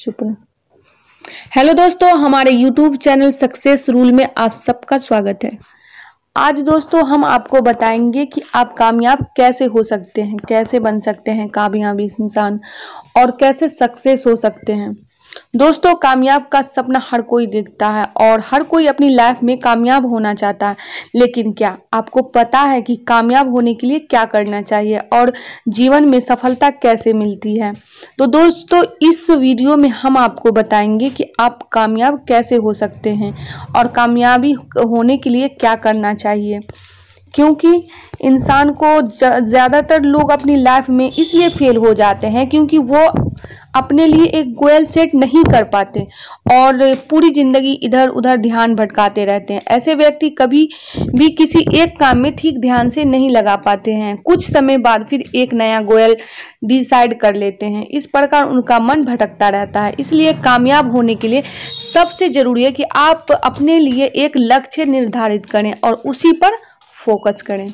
चुप हेलो दोस्तों हमारे यूट्यूब चैनल सक्सेस रूल में आप सबका स्वागत है आज दोस्तों हम आपको बताएंगे कि आप कामयाब कैसे हो सकते हैं कैसे बन सकते हैं कामयाबी इंसान और कैसे सक्सेस हो सकते हैं दोस्तों कामयाब का सपना हर कोई देखता है और हर कोई अपनी लाइफ में कामयाब होना चाहता है लेकिन क्या आपको पता है कि कामयाब होने के लिए क्या करना चाहिए और जीवन में सफलता कैसे मिलती है तो दोस्तों इस वीडियो में हम आपको बताएंगे कि आप कामयाब कैसे हो सकते हैं और कामयाबी होने के लिए क्या करना चाहिए क्योंकि इंसान को ज़्यादातर लोग अपनी लाइफ में इसलिए फेल हो जाते हैं क्योंकि वो अपने लिए एक गोयल सेट नहीं कर पाते और पूरी ज़िंदगी इधर उधर ध्यान भटकाते रहते हैं ऐसे व्यक्ति कभी भी किसी एक काम में ठीक ध्यान से नहीं लगा पाते हैं कुछ समय बाद फिर एक नया गोयल डिसाइड कर लेते हैं इस प्रकार उनका मन भटकता रहता है इसलिए कामयाब होने के लिए सबसे ज़रूरी है कि आप अपने लिए एक लक्ष्य निर्धारित करें और उसी पर फोकस करें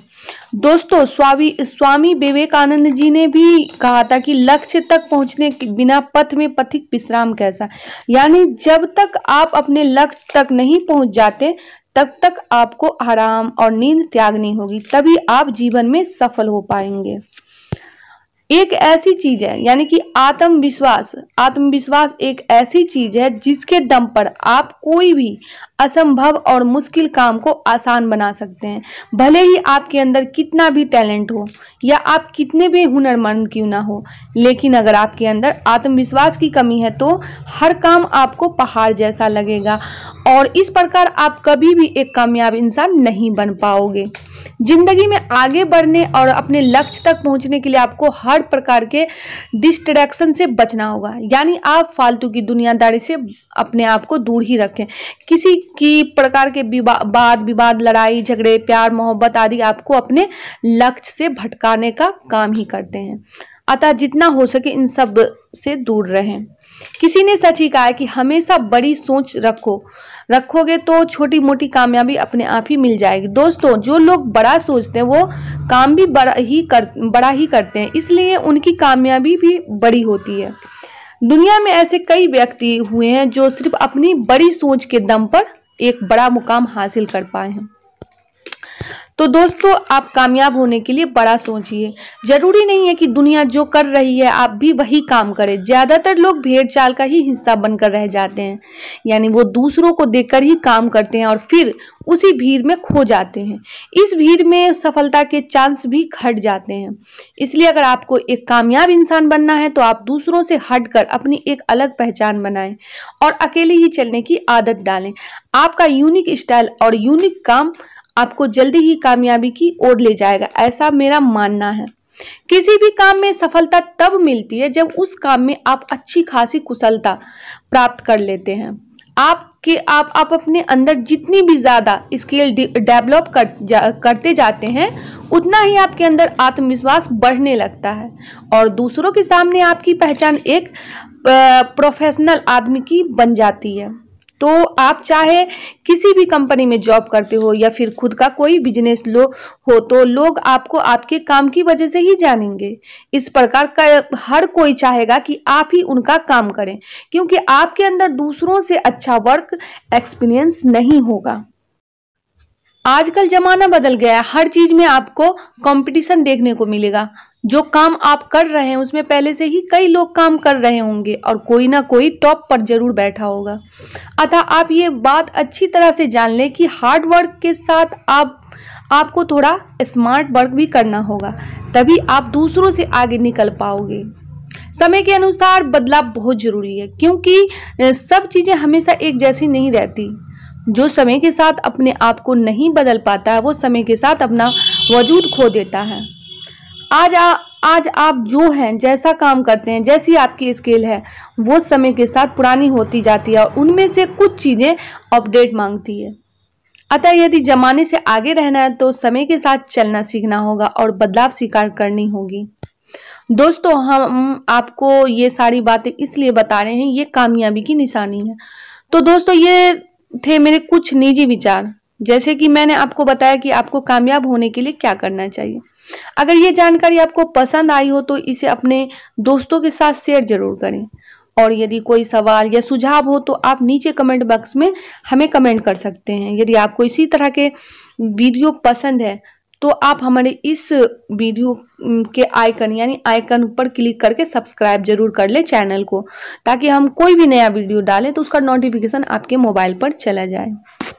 दोस्तों स्वामी स्वामी विवेकानंद जी ने भी कहा था कि लक्ष्य तक पहुंचने के बिना पथ में पथिक विश्राम कैसा यानी जब तक आप अपने लक्ष्य तक नहीं पहुंच जाते तब तक, तक आपको आराम और नींद त्यागनी होगी तभी आप जीवन में सफल हो पाएंगे एक ऐसी चीज है यानी कि आत्मविश्वास आत्मविश्वास एक ऐसी चीज है जिसके दम पर आप कोई भी असंभव और मुश्किल काम को आसान बना सकते हैं भले ही आपके अंदर कितना भी टैलेंट हो या आप कितने भी हुनरमंद क्यों ना हो लेकिन अगर आपके अंदर आत्मविश्वास की कमी है तो हर काम आपको पहाड़ जैसा लगेगा और इस प्रकार आप कभी भी एक कामयाब इंसान नहीं बन पाओगे जिंदगी में आगे बढ़ने और अपने लक्ष्य तक पहुंचने के लिए आपको हर प्रकार के डिस्ट्रैक्शन से बचना होगा यानी आप फालतू की दुनियादारी से अपने आप को दूर ही रखें किसी की प्रकार के वाद विवाद लड़ाई झगड़े प्यार मोहब्बत आदि आपको अपने लक्ष्य से भटकाने का काम ही करते हैं अतः जितना हो सके इन सब से दूर रहें किसी ने सच ही कहा कि हमेशा बड़ी सोच रखो रखोगे तो छोटी मोटी कामयाबी अपने आप ही मिल जाएगी दोस्तों जो लोग बड़ा सोचते हैं वो काम भी बड़ा ही कर बड़ा ही करते हैं इसलिए उनकी कामयाबी भी बड़ी होती है दुनिया में ऐसे कई व्यक्ति हुए हैं जो सिर्फ अपनी बड़ी सोच के दम पर एक बड़ा मुकाम हासिल कर पाए हैं तो दोस्तों आप कामयाब होने के लिए बड़ा सोचिए जरूरी नहीं है कि दुनिया जो कर रही है आप भी वही काम करें ज़्यादातर लोग भेड़ चाल का ही हिस्सा बनकर रह जाते हैं यानी वो दूसरों को देखकर ही काम करते हैं और फिर उसी भीड़ में खो जाते हैं इस भीड़ में सफलता के चांस भी घट जाते हैं इसलिए अगर आपको एक कामयाब इंसान बनना है तो आप दूसरों से हट अपनी एक अलग पहचान बनाएं और अकेले ही चलने की आदत डालें आपका यूनिक स्टाइल और यूनिक काम आपको जल्दी ही कामयाबी की ओर ले जाएगा ऐसा मेरा मानना है किसी भी काम में सफलता तब मिलती है जब उस काम में आप अच्छी खासी कुशलता प्राप्त कर लेते हैं आप कि आप आप अपने अंदर जितनी भी ज़्यादा स्किल डेवलप कर जा, करते जाते हैं उतना ही आपके अंदर आत्मविश्वास बढ़ने लगता है और दूसरों के सामने आपकी पहचान एक प्रोफेशनल आदमी की बन जाती है तो आप चाहे किसी भी कंपनी में जॉब करते हो या फिर खुद का कोई बिजनेस लो हो तो लोग आपको आपके काम की वजह से ही जानेंगे इस प्रकार का हर कोई चाहेगा कि आप ही उनका काम करें क्योंकि आपके अंदर दूसरों से अच्छा वर्क एक्सपीरियंस नहीं होगा आजकल ज़माना बदल गया है हर चीज़ में आपको कंपटीशन देखने को मिलेगा जो काम आप कर रहे हैं उसमें पहले से ही कई लोग काम कर रहे होंगे और कोई ना कोई टॉप पर जरूर बैठा होगा अतः आप ये बात अच्छी तरह से जान लें कि हार्ड वर्क के साथ आप आपको थोड़ा स्मार्ट वर्क भी करना होगा तभी आप दूसरों से आगे निकल पाओगे समय के अनुसार बदलाव बहुत ज़रूरी है क्योंकि सब चीज़ें हमेशा एक जैसी नहीं रहती जो समय के साथ अपने आप को नहीं बदल पाता है वो समय के साथ अपना वजूद खो देता है आज आ, आज आप जो हैं जैसा काम करते हैं जैसी आपकी स्किल है वो समय के साथ पुरानी होती जाती है और उनमें से कुछ चीज़ें अपडेट मांगती है अतः यदि जमाने से आगे रहना है तो समय के साथ चलना सीखना होगा और बदलाव स्वीकार करनी होगी दोस्तों हम आपको ये सारी बातें इसलिए बता रहे हैं ये कामयाबी की निशानी है तो दोस्तों ये थे मेरे कुछ निजी विचार जैसे कि मैंने आपको बताया कि आपको कामयाब होने के लिए क्या करना चाहिए अगर ये जानकारी आपको पसंद आई हो तो इसे अपने दोस्तों के साथ शेयर जरूर करें और यदि कोई सवाल या सुझाव हो तो आप नीचे कमेंट बॉक्स में हमें कमेंट कर सकते हैं यदि आपको इसी तरह के वीडियो पसंद है तो आप हमारे इस वीडियो के आइकन यानी आइकन ऊपर क्लिक करके सब्सक्राइब जरूर कर ले चैनल को ताकि हम कोई भी नया वीडियो डालें तो उसका नोटिफिकेशन आपके मोबाइल पर चला जाए